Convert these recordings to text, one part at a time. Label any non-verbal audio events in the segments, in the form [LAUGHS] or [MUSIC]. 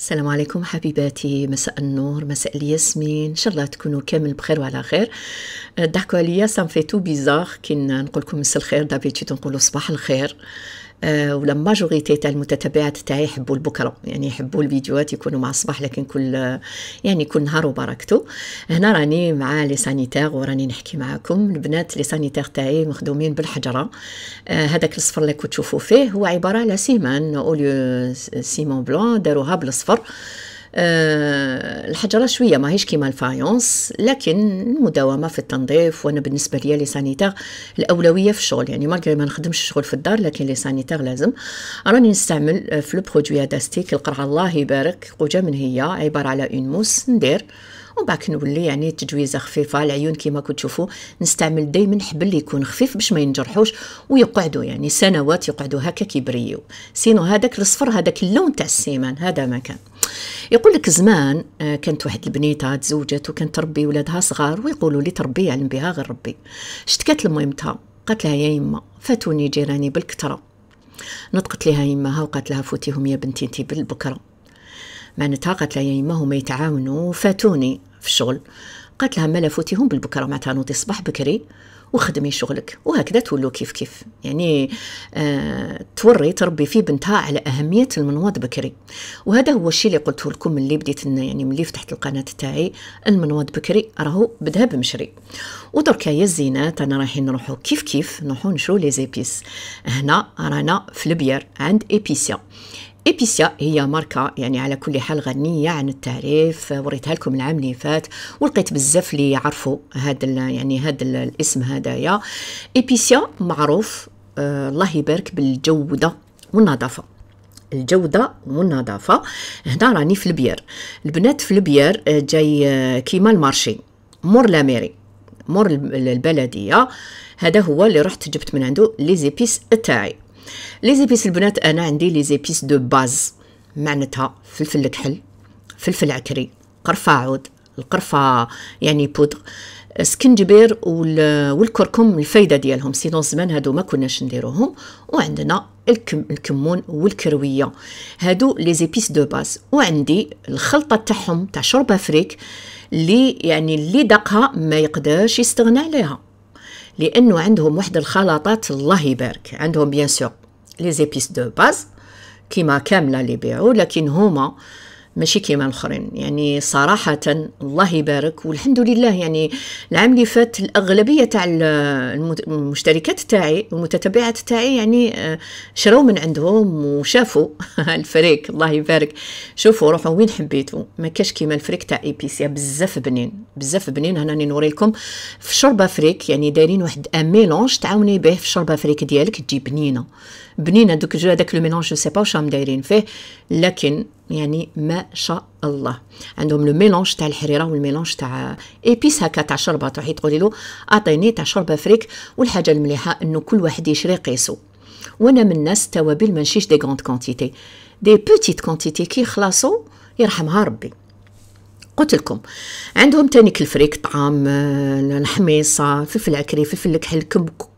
السلام عليكم حبيباتي مساء النور مساء الياسمين ان شاء الله تكونوا كامل بخير وعلى خير ضحكوا أه، عليا سام في تو بيزار كي نقول لكم مساء الخير دابيتي نقولوا صباح الخير آه، ولا ماجوريتي تاع المتتبعات تاعي يحبوا البكره يعني يحبوا الفيديوهات يكونوا مع الصباح لكن كل يعني كل نهار وبركته هنا راني مع لي سانيتير وراني نحكي معاكم البنات لي سانيتير تاعي مخدومين بالحجره آه، هذاك الصفر اللي تشوفوا فيه هو عباره على سيمان اوليو سيمون بلون داروها بالصفر آه، الحجرة شوية ماهيش كيما الفايونس لكن المداومة في التنظيف وأنا بالنسبة لي لي سانيتير الأولوية في الشغل يعني مالغري ما نخدمش الشغل في الدار لكن لي سانيتير لازم راني نستعمل آه، في لو برودوي ستيك القرعة الله يبارك قوجة من هي عبارة على اون موس ندير وباك نولي يعني تجويزه خفيفه العيون كيما كتشوفوا نستعمل دائما حبل يكون خفيف باش ما ينجرحوش ويقعدوا يعني سنوات يقعدوا هكا كيبريو سينو هذاك الاصفر هذاك اللون تاع السيمان هذا ما كان يقول لك زمان آه، كانت واحد البنيته تزوجت وكانت تربي ولادها صغار ويقولوا لي تربي يعلم بها غير ربي شتكات لميمتها قالت لها يا يما فاتوني جيراني بالكثره نطقت لها يماها وقالت لها فوتيهم يا بنتي انتي بالبكره معناتها قالت لها يا يما هما يتعاونوا فاتوني في الشغل قالت لها مالا فوتيهم بالبكره معناتها نوضي الصباح بكري وخدمي شغلك وهكذا تولو كيف كيف يعني آه توري تربي فيه بنتها على أهمية المنوض بكري وهذا هو الشيء اللي قلته لكم اللي بديت يعني ملي فتحت القناة تاعي المنوض بكري راهو بدا بمشري ودركا يا الزينات انا رايحين نروحو كيف كيف نروحو نشرو لي زيبيس هنا رانا في البيار عند ايبيسيا إبيسيا هي ماركة يعني على كل حال غنية عن التعريف وريتها لكم العام اللي فات ولقيت بزاف اللي يعرفوا هذا يعني هذا الاسم هذايا إبيسيا معروف آه، الله يبارك بالجودة والنظافة الجودة والنظافة هنا راني في البيار البنات في البيار آه، جاي آه، كيما المارشي مور لا ميري مور البلدية هذا هو اللي رحت جبت من عنده لي زيبيس تاعي لي زيبيس البنات انا عندي لي زيبيس دو باز معناتها فلفل الكحل فلفل عكري قرفه عود القرفه يعني بودر سكنجبير والكركم الفايده ديالهم سينون زمان هادو ما كناش نديروهم وعندنا الكم الكمون والكرويه هادو لي زيبيس دو باز وعندي الخلطه تاعهم تاع شرب افريك اللي يعني اللي دقها ما يقدرش يستغنى عليها لانه عندهم واحد الخلطات الله يبارك عندهم بيان سور les épices de base, qui ma la ou la huma ماشي كيما الاخرين يعني صراحه الله يبارك والحمد لله يعني العام اللي فات الاغلبيه تاع المشتركات تاعي والمتتبعات تاعي يعني آه، شراو من عندهم وشافوا [LAUGHS] الفريق الله يبارك شوفوا روحوا وين حبيتوا ما كاش كيما الفريق تاع ايبيسيا بزاف بنين بزاف بنين هنا نوري لكم في شرب فريك يعني دايرين واحد ان ميلونج تعاوني به في شرب فريك ديالك تجي بنينه بنينه دوك هذاك لو ميلونج جو سي با واش راهم دايرين فيه لكن يعني ما شاء الله عندهم لو ميلونج تاع الحريره والميلونج تاع ايبيس هكا تاع شربه تروحي تقولي له اعطيني تاع شربه فريك والحاجه المليحه انه كل واحد يشري قيسو وانا من الناس التوابل ما نشيش دي غونت كونتيتي دي بوتيت كونتيتي كي خلاصو يرحمها ربي قلت لكم عندهم تانيك الفريك طعام الحميصة فلفل عكري فلفل الكحل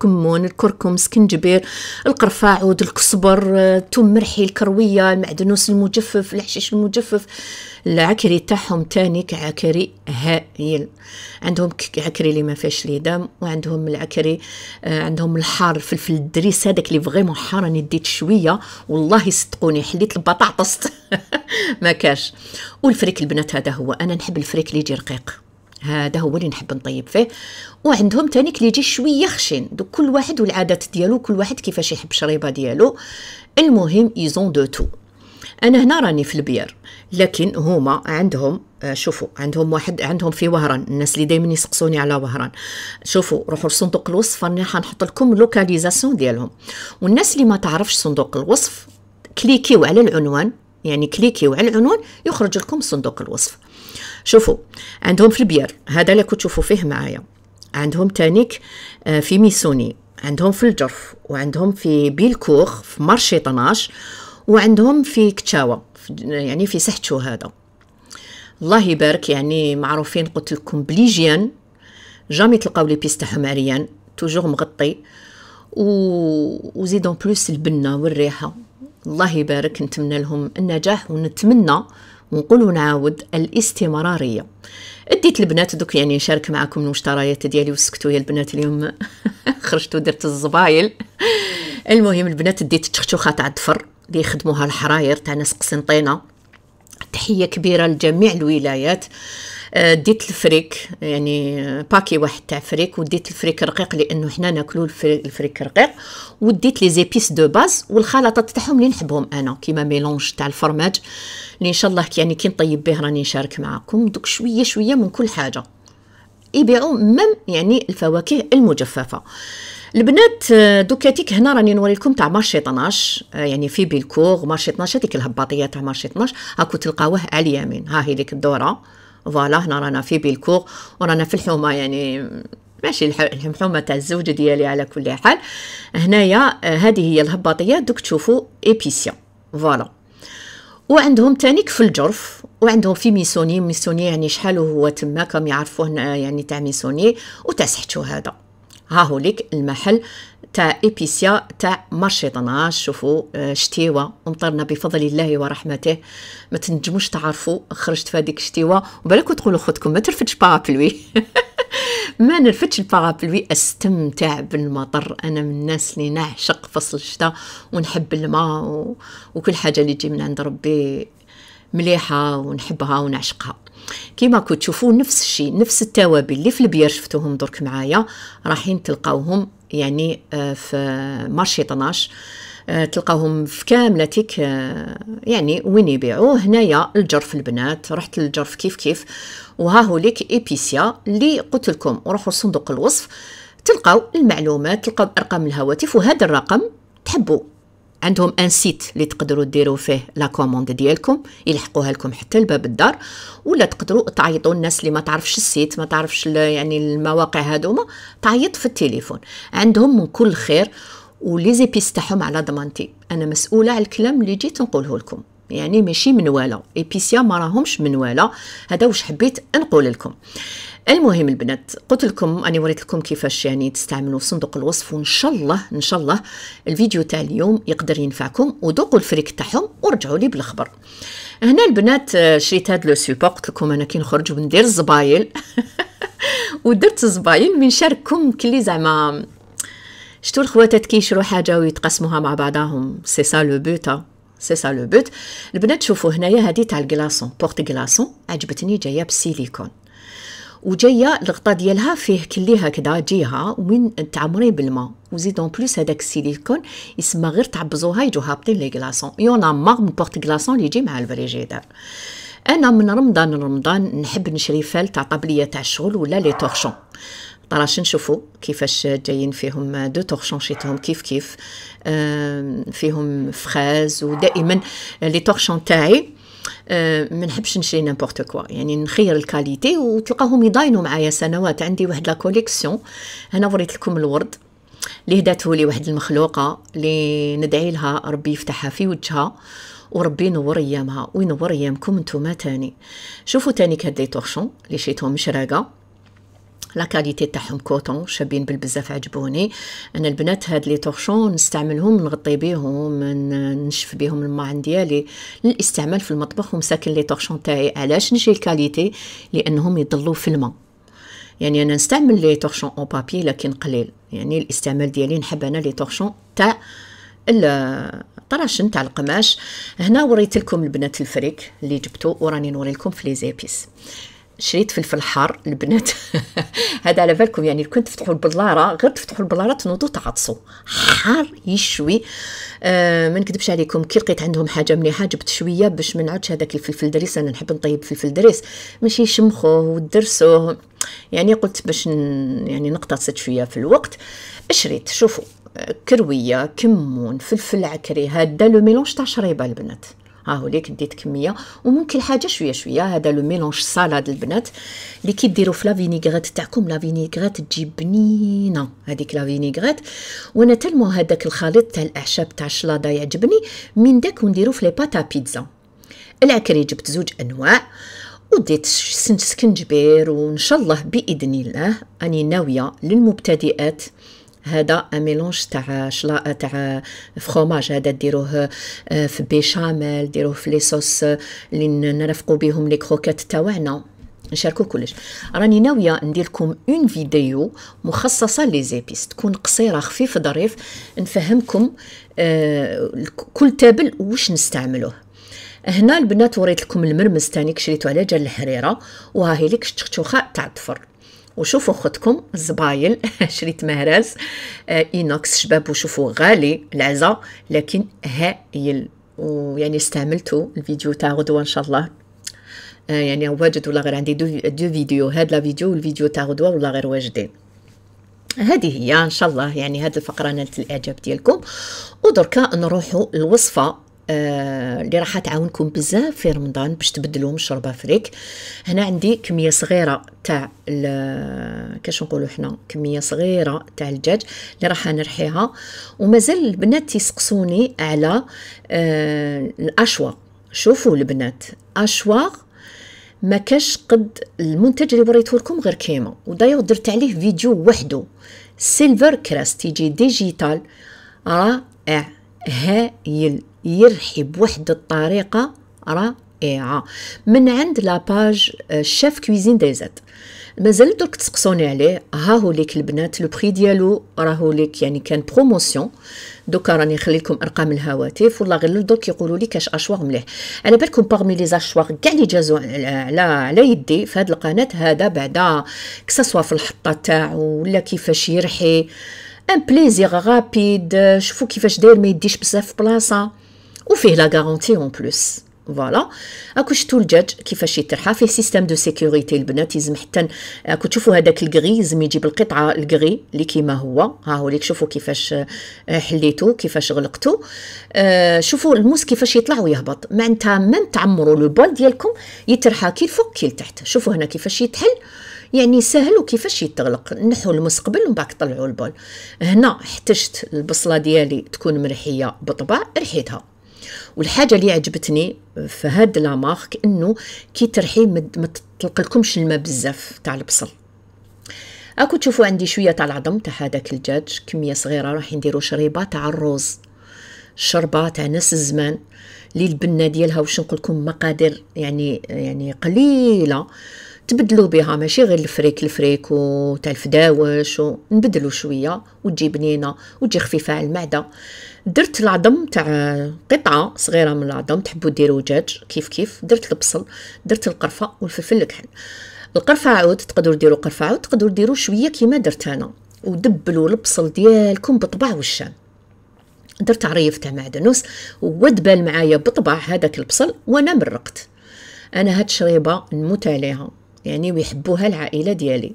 كمون الكركم سكنجبير القرفة عود الكسبر الثوم مرحي الكروية المعدنوس المجفف الحشيش المجفف العكري تاعهم تاني كعكري هائل عندهم عكري اللي ما فيهش لي دم وعندهم العكري آه، عندهم الحار فلفل الدريس هذاك اللي فريمون حار راني ديت شويه والله صدقوني حليت البطاطس [LAUGHS] ما كاش والفريك البنات هذا هو انا نحب الفريك اللي يجي رقيق هذا هو اللي نحب نطيب فيه وعندهم تانيك اللي يجي شويه خشن دوك كل واحد والعادات ديالو كل واحد كيفاش يحب الشريبه ديالو المهم ايزون دو تو انا هنا راني في البير لكن هما عندهم آه، شوفوا عندهم واحد عندهم في وهران الناس اللي دائما يسقسوني على وهران شوفوا روحوا لصندوق الوصف راني حنحط لكم لوكاليزاسيون ديالهم والناس اللي ما تعرفش صندوق الوصف كليكيو على العنوان يعني كليكيو على العنوان يخرج لكم صندوق الوصف شوفوا عندهم في البير هذا اللي تشوفوا فيه معايا عندهم تانيك آه، في ميسوني عندهم في الجرف وعندهم في بيلكوخ في مارشي 12 وعندهم في كتشاوة يعني في ساحه هذا الله يبارك يعني معروفين قلت لكم بليجيان جامي تلقاو لي بيس تاعهم عريان توجور مغطي و... وزيد اون بلوس البنه والريحه الله يبارك نتمنى لهم النجاح ونتمنى ونقول ونعاود الاستمراريه اديت البنات دوك يعني نشارك معكم المشتريات ديالي وسكتوا يا البنات اليوم [LAUGHS] خرجت درت الزبايل المهم البنات ديت تشخشوخه تاع الضفر اللي يخدموها الحراير تاع ناس قسنطينه تحيه كبيره لجميع الولايات آه، ديت الفريك يعني آه، باكي واحد تاع فريك وديت الفريك رقيق لانه حنا ناكلو الفريك رقيق وديت لي زيبيس دو باز والخلطات تاعهم اللي نحبهم انا كيما ميلونج تاع الفرماج اللي ان شاء الله يعني كي نطيب به راني نشارك معاكم دوك شويه شويه من كل حاجه يبيعوا مم يعني الفواكه المجففه البنات آه، دوك تيك هنا راني نوريلكم تاع مارشي 12 آه، يعني في بيلكوغ مارشي 12 هذيك الهباطيه تاع مارشي 12 هاكو تلقاوه على اليمين ها هي ديك الدوره فوالا هنا رانا في بيلكوغ ورانا في الحومه يعني ماشي الحومه تاع الزوج ديالي على كل حال هنايا آه، هذه هي الهباطيه دوك تشوفوا ايبيسيا فوالا وعندهم تانيك في الجرف وعندهم في ميسوني ميسوني يعني شحال هو تما كم يعرفوه يعني تاع ميسوني وتاع سحتو هذا هاهوليك المحل تاع ايبيسيا تاع مارشي طناش شوفوا آه، شتيوا امطرنا بفضل الله ورحمته ما تنجموش تعرفوا خرجت في هذيك الشتيوا وبالك تقولوا خدكم ما ترفدش بارابلوي [LAUGHS] ما نرفدش البارابلوي استمتع بالمطر انا من الناس اللي نعشق فصل الشتاء ونحب الماء و... وكل حاجه اللي تجي من عند ربي مليحه ونحبها ونعشقها كما كنت تشوفوا نفس الشيء نفس التوابل اللي في البيار شفتوهم درك معايا رايحين تلقاوهم يعني آه، في مارشي 12 آه، تلقاوهم في كاملتك آه، يعني وين يبيعوا هنايا الجرف البنات رحت للجرف كيف كيف وها هو ليك ايبيسيا اللي قلت لكم روحوا لصندوق الوصف تلقاو المعلومات تلقاو ارقام الهواتف وهذا الرقم تحبوا عندهم ان سيت اللي تقدروا ديروا فيه لا كوموند ديالكم يلحقوها لكم حتى لباب الدار ولا تقدروا تعيطوا الناس اللي ما تعرفش السيت ما تعرفش يعني المواقع هذوما تعيط في التليفون عندهم من كل خير ولي زيبيس تاعهم على ضمانتي انا مسؤوله على الكلام اللي جيت نقوله لكم يعني ماشي منواله ايبيسيا ما راهمش منواله هذا واش حبيت نقول لكم المهم البنات قلت لكم اني وريت لكم كيفاش يعني تستعملوا صندوق الوصف وان شاء الله ان شاء الله الفيديو تاع اليوم يقدر ينفعكم ودوقوا الفريك تاعهم ورجعوا لي بالخبر هنا البنات آه، شريت هذا لو سوبور قلت لكم انا كي نخرج وندير الزبايل [LAUGHS] ودرت الزبايل من شارككم كلي زعما شتو الخواتات كي يشرو حاجه ويتقسموها مع بعضهم سي سا لو بوت سي سا لو بوت البنات شوفوا هنايا هذه تاع الكلاصون بورت كلاصون عجبتني جايه بالسيليكون وجايه الغطا ديالها فيه كليها كدا جيها وين تعمرين بالماء وزيد اون بليس هذاك السيليكون يسمى غير تعبزوها يجو هابطين لي كلاصون يونا ماغ من بورت كلاصون اللي يجي مع الفريجيدار انا من رمضان لرمضان نحب نشري فال تاع طابليه تاع الشغل ولا لي تورشون طراش نشوفو كيفاش جايين فيهم دو تورشون شيتهم كيف كيف فيهم فخاز ودائما لي تورشون تاعي آه، ما نحبش نشري نيمبورت كوا يعني نخير الكاليتي وتلقاهم يضاينوا معايا سنوات عندي واحد لا كوليكسيون هنا وريت لكم الورد اللي هداته لي واحد المخلوقه اللي ندعي لها ربي يفتحها في وجهها وربي ينور ايامها وينور ايامكم نتوما تاني شوفوا تاني هاد لي تورشون اللي شريتهم مشراقه لا كاليتي تاعهم كوتون شابين بالبزاف عجبوني انا البنات هاد لي طوشون نستعملهم نغطي بيهم نشف بيهم الماعن ديالي للاستعمال في المطبخ ومساكن لي طوشون تاعي علاش نجي الكاليتي لانهم يضلوا في الماء يعني انا نستعمل لي طوشون اون بابي لكن قليل يعني الاستعمال ديالي نحب انا لي طوشون تاع الطراشن تاع القماش هنا وريت لكم البنات الفريك اللي جبتو وراني نوري لكم في لي زيبيس شريت فلفل حار البنات [LAUGHS] هذا على بالكم يعني كنت تفتحوا البلاره غير تفتحوا البلاره تنوضوا تعطسوا حار يشوي آه ما نكذبش عليكم كي لقيت عندهم حاجه مليحه جبت شويه باش ما نعودش هذاك الفلفل دريس انا نحب نطيب فلفل دريس ماشي شمخوه ودرسوه يعني قلت باش يعني نقتصد شويه في الوقت شريت شوفوا آه، كرويه كمون فلفل عكري هذا لو ميلونج تاع شريبه البنات ها هو ليك ديت كميه وممكن حاجه شويه شويه هذا لو ميلونج سالاد البنات اللي ديروا في لا فينيغريت تاعكم لا فينيغريت تجي بنينه هذيك لا فينيغريت وانا تلمو هذاك الخليط تاع الاعشاب تاع الشلاضه يعجبني من داك ونديروا في لي باتا بيتزا العكري جبت زوج انواع وديت سكنجبير وان شاء الله باذن الله اني ناويه للمبتدئات هذا ميلونج تاع شلا تاع فخوماج هذا ديروه آه، في بيشاميل ديروه في لي صوص اللي نرفقوا بهم لي كروكات تاعنا نشاركو كلش راني ناويه ندير لكم اون فيديو مخصصه لي زيبيس تكون قصيره خفيف ظريف نفهمكم آه، كل تابل واش نستعملوه هنا البنات وريت لكم المرمز تانيك كشريتو على جال الحريره وها هي لك تاع الضفر وشوفوا خدكم الزبايل [LAUGHS] شريت مهراز آه، اينوكس شباب وشوفوا غالي العزا لكن هائل ويعني استعملتو الفيديو تاع غدوه ان شاء الله آه، يعني واجد ولا غير عندي دو, فيديو هاد لا فيديو والفيديو تاع غدوه ولا غير واجدين هذه هي ان شاء الله يعني هاد الفقره نالت الاعجاب ديالكم ودركا نروحوا للوصفه آه، اللي راح تعاونكم بزاف في رمضان باش تبدلوا مشروبه فريك هنا عندي كميه صغيره تاع كاش نقولوا حنا كميه صغيره تاع الدجاج اللي راح نرحيها ومازال البنات تيسقسوني على آه، الاشوا شوفوا البنات اشوا ما كاش قد المنتج اللي وريته لكم غير كيما ودايو درت عليه فيديو وحده سيلفر كراست تيجي ديجيتال رائع هايل يرحي بواحد الطريقه رائعه من عند لاباج شيف كويزين دي زيت مازال درك تسقسوني عليه هاهو ليك البنات لو بري ديالو راهو ليك يعني كان بروموسيون دوكا راني نخلي لكم ارقام الهواتف والله غير درك يقولوا لي كاش اشواغ مليح على بالكم باغمي لي اشواغ كاع اللي جازو على على يدي في هاد القناه هذا بعدا كساسوا في الحطه تاعو ولا كيفاش يرحي ان بليزير غابيد شوفوا كيفاش داير ما يديش بزاف بلاصه وفيه لا غارونتي اون بلوس فوالا هاكو شتو الدجاج كيفاش يطيحها فيه سيستم دو سيكوريتي البنات يلزم حتى اكو تشوفوا هذاك الكغي يلزم يجيب القطعه الكغي اللي كيما هو ها هو اللي تشوفوا كيفاش حليتو كيفاش غلقتو آه شوفوا الموس كيفاش يطلع ويهبط معناتها ميم تعمروا لو بول ديالكم يترحى كي الفوق كي لتحت شوفوا هنا كيفاش يتحل يعني سهل وكيفاش يتغلق نحو المسقبل ومن بعد طلعوا البول هنا احتجت البصله ديالي تكون مرحيه بطبع رحيتها والحاجه اللي عجبتني في هاد لا مارك انه كي ترحي ما لكمش الماء بزاف تاع البصل اكو تشوفوا عندي شويه تاع العظم تاع هذاك الدجاج كميه صغيره راح نديرو شريبه تاع الروز شربه تاع نفس الزمان اللي البنه ديالها واش نقول لكم مقادير يعني يعني قليله تبدلوا بها ماشي غير الفريك الفريك وتاع الفداوش ونبدلوا شويه وتجي بنينه وتجي خفيفه على المعده درت العظم تاع قطعه صغيره من العظم تحبوا ديروا دجاج كيف كيف درت البصل درت القرفه والفلفل الكحل القرفه عاود تقدروا ديروا قرفه عاود تقدروا ديروا شويه كيما درت انا ودبلوا البصل ديالكم بطبع والشان درت عريف تاع معدنوس ودبل معايا بطبع هذاك البصل وانا مرقت انا هاد الشريبه نموت عليها يعني ويحبوها العائله ديالي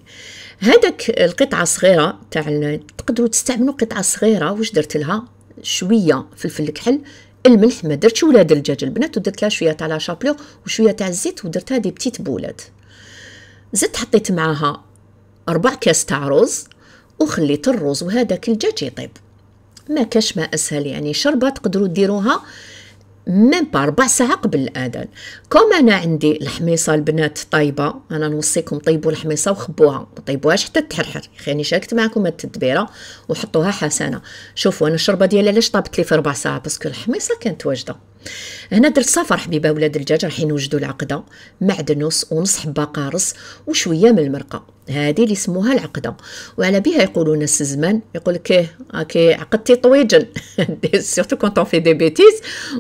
هذاك القطعه صغيره تاع تقدروا تستعملوا قطعه صغيره واش درت لها شويه فلفل الكحل الملح ما درتش ولا الدجاج البنات ودرت لها شويه تاع لا شابلو وشويه تاع الزيت ودرتها دي بتيت بولات زدت حطيت معاها ربع كاس تاع رز وخليت الرز وهذاك الدجاج يطيب ما كاش ما اسهل يعني شربه تقدروا ديروها آه ميم با ربع ساعه قبل الاذان كوم انا عندي الحميصه البنات طايبه انا نوصيكم طيبوا الحميصه وخبوها ما طيبوهاش حتى تحرحر خاني شاركت معكم هاد التدبيره وحطوها حسنه شوفوا انا الشربه ديالها علاش طابت لي في ربع ساعه باسكو الحميصه كانت واجده هنا درت صفر حبيبه ولاد الدجاج راح نوجدوا العقده معدنوس ونص حبه قارص وشويه من المرقه هذه اللي يسموها العقده وعلى بها يقولوا ناس زمان يقول لك اوكي إيه، عقدتي طويجن سيرتو كونت في دي بيتيز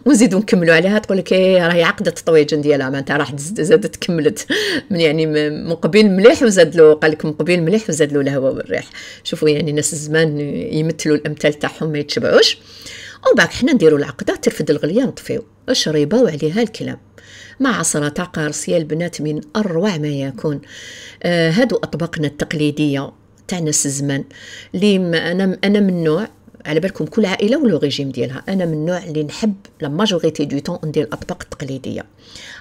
ونزيدو نكملوا عليها تقول لك إيه، راهي عقدت طويجن ديالها معناتها راح زادت كملت [LAUGHS] من يعني من قبيل مليح وزاد له قال لك من قبيل مليح وزاد له الهواء والريح شوفوا يعني ناس زمان يمثلوا الامثال تاعهم ما يتشبعوش او باك حنا نديرو العقده ترفد الغليه نطفيو الشريبه وعليها الكلام مع عصرة قارصية البنات من أروع ما يكون آه هادو أطباقنا التقليدية تاع ناس الزمان اللي انا انا من نوع على بالكم كل عائله ولو ريجيم ديالها انا من النوع اللي نحب لا ماجوريتي دو طون ندير الاطباق التقليديه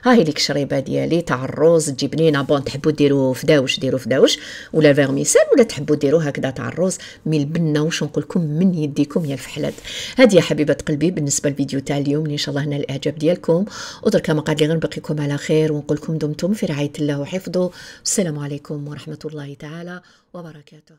ها هي ليك الشريبه ديالي تاع الروز تجي بنينه بون تحبوا ديروا فداوش ديروا فداوش ولا فيرميسيل ولا تحبوا ديروا هكذا تاع الروز من البنه واش نقول لكم من يديكم يا الفحلات هذه يا حبيبه قلبي بالنسبه للفيديو تاع اليوم ان شاء الله هنا الاعجاب ديالكم ودرك ما قادلي غير نبقيكم على خير ونقول لكم دمتم في رعايه الله وحفظه والسلام عليكم ورحمه الله تعالى وبركاته